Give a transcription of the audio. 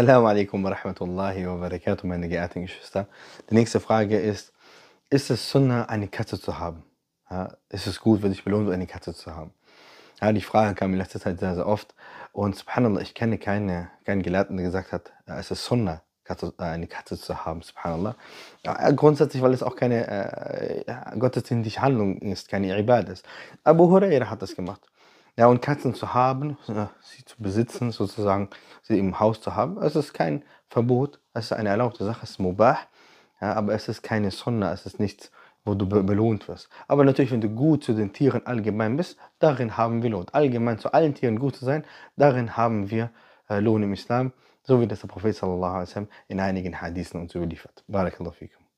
Assalamu alaikum wa rahmatullahi wa barakatuh, meine geehrten Geschwister. Die nächste Frage ist, ist es Sunnah, eine Katze zu haben? Ja, ist es gut, wenn ich belohnt, eine Katze zu haben? Ja, die Frage kam in letzter Zeit sehr, sehr oft. Und subhanallah, ich kenne keine, keinen Gelehrten, der gesagt hat, es ist Sunnah, äh, eine Katze zu haben, subhanallah. Ja, äh, grundsätzlich, weil es auch keine äh, äh gottesdienstliche Handlung ist, keine Ibad ist. Abu Huraira hat das gemacht. Ja, und Katzen zu haben, äh, sie zu besitzen, sozusagen, sie im Haus zu haben, es ist kein Verbot, es ist eine erlaubte Sache, es ist Mubah, ja, aber es ist keine Sunna, es ist nichts, wo du be belohnt wirst. Aber natürlich, wenn du gut zu den Tieren allgemein bist, darin haben wir Lohn. Allgemein zu allen Tieren gut zu sein, darin haben wir äh, Lohn im Islam, so wie das der Prophet sallallahu alaihi in einigen Hadithen uns überliefert. Barakallahu fikum.